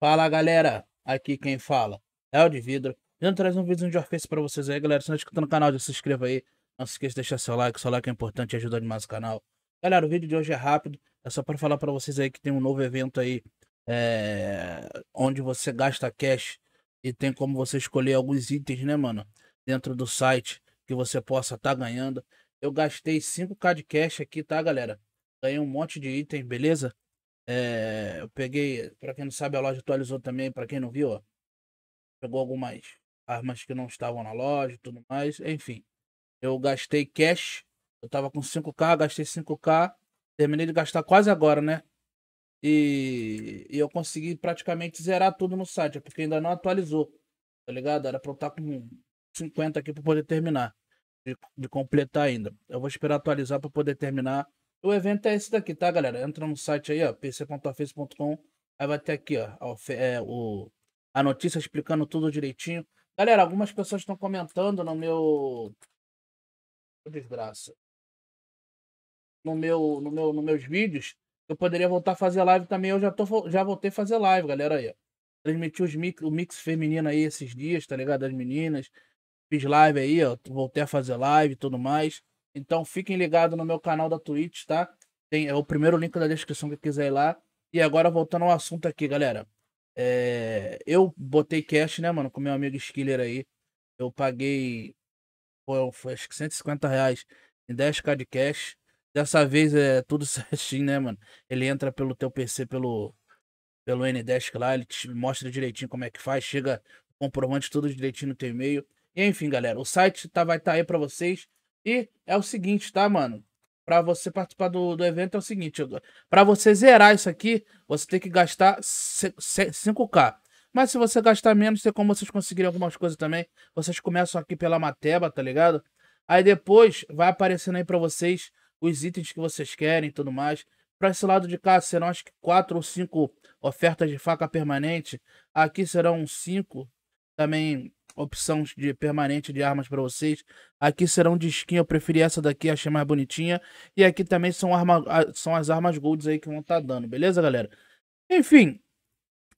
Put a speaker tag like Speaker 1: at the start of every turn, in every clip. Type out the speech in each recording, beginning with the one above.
Speaker 1: Fala galera, aqui quem fala é o de Vidro. Eu trazer um vídeo de Warface pra vocês aí, galera. Se não é inscrito no canal, já se inscreva aí. Não se esqueça de deixar seu like, seu like é importante e ajuda demais o canal. Galera, o vídeo de hoje é rápido. É só pra falar pra vocês aí que tem um novo evento aí, é... onde você gasta cash e tem como você escolher alguns itens, né, mano? Dentro do site que você possa estar tá ganhando. Eu gastei 5k de cash aqui, tá, galera? Ganhei um monte de itens, beleza? É, eu peguei, para quem não sabe, a loja atualizou também, para quem não viu, ó, pegou algumas armas que não estavam na loja e tudo mais. Enfim, eu gastei cash, eu tava com 5k, gastei 5k, terminei de gastar quase agora, né? E, e eu consegui praticamente zerar tudo no site, é porque ainda não atualizou, tá ligado? Era pra eu estar tá com 50 aqui para poder terminar, de, de completar ainda. Eu vou esperar atualizar para poder terminar o evento é esse daqui, tá, galera? Entra no site aí, ó, pc.office.com. Aí vai ter aqui, ó, a, é, o, a notícia explicando tudo direitinho. Galera, algumas pessoas estão comentando no meu. Desgraça. No meu, no meu, nos meus vídeos. Eu poderia voltar a fazer live também. Eu já, tô, já voltei a fazer live, galera. Aí, ó. Transmiti os mix, o mix feminino aí esses dias, tá ligado? Das meninas. Fiz live aí, ó. Voltei a fazer live e tudo mais. Então fiquem ligados no meu canal da Twitch, tá? Tem, é o primeiro link da descrição que quiser ir lá. E agora voltando ao assunto aqui, galera. É, eu botei cash, né, mano, com meu amigo Skiller aí. Eu paguei, foi, foi acho que 150 reais em 10k de cash. Dessa vez é tudo certinho, né, mano? Ele entra pelo teu PC, pelo, pelo N10 lá, ele te mostra direitinho como é que faz, chega comprovante tudo direitinho no teu e-mail. E, enfim, galera, o site tá, vai estar tá aí para vocês. E é o seguinte, tá, mano? Para você participar do, do evento é o seguinte, para você zerar isso aqui, você tem que gastar 5k. Mas se você gastar menos, tem como vocês conseguirem algumas coisas também. Vocês começam aqui pela Mateba, tá ligado? Aí depois vai aparecendo aí para vocês os itens que vocês querem e tudo mais. Para esse lado de cá serão acho que 4 ou 5 ofertas de faca permanente. Aqui serão 5 também opção de permanente de armas para vocês. Aqui serão de skin, eu preferi essa daqui, achei mais bonitinha. E aqui também são, arma, são as armas golds aí que vão estar tá dando, beleza, galera? Enfim,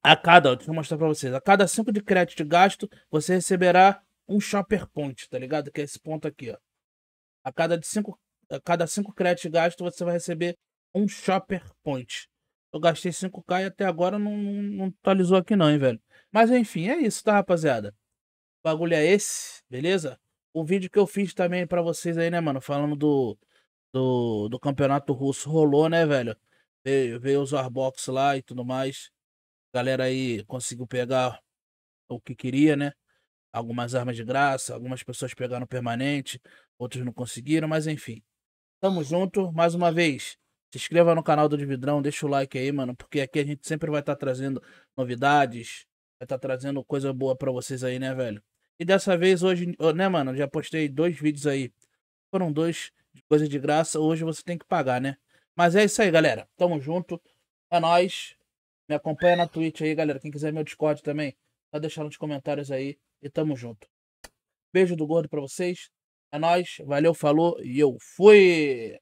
Speaker 1: a cada, deixa eu mostrar para vocês, a cada 5 de crédito de gasto, você receberá um shopper point, tá ligado? Que é esse ponto aqui, ó. A cada de 5 a cada cinco créditos gasto, você vai receber um shopper point. Eu gastei 5k e até agora não, não, não atualizou aqui não, hein, velho. Mas enfim, é isso, tá, rapaziada? bagulho é esse, beleza? O vídeo que eu fiz também para vocês aí, né, mano? Falando do, do, do campeonato russo. Rolou, né, velho? Veio, veio os Arbox lá e tudo mais. A galera aí conseguiu pegar o que queria, né? Algumas armas de graça, algumas pessoas pegaram permanente, outros não conseguiram, mas enfim. Tamo junto, mais uma vez. Se inscreva no canal do Dividrão, deixa o like aí, mano, porque aqui a gente sempre vai estar tá trazendo novidades, vai estar tá trazendo coisa boa para vocês aí, né, velho? E dessa vez, hoje, né, mano? Já postei dois vídeos aí. Foram dois de coisa de graça. Hoje você tem que pagar, né? Mas é isso aí, galera. Tamo junto. É nóis. Me acompanha na Twitch aí, galera. Quem quiser meu Discord também, tá deixando nos comentários aí. E tamo junto. Beijo do gordo pra vocês. É nóis. Valeu, falou e eu fui!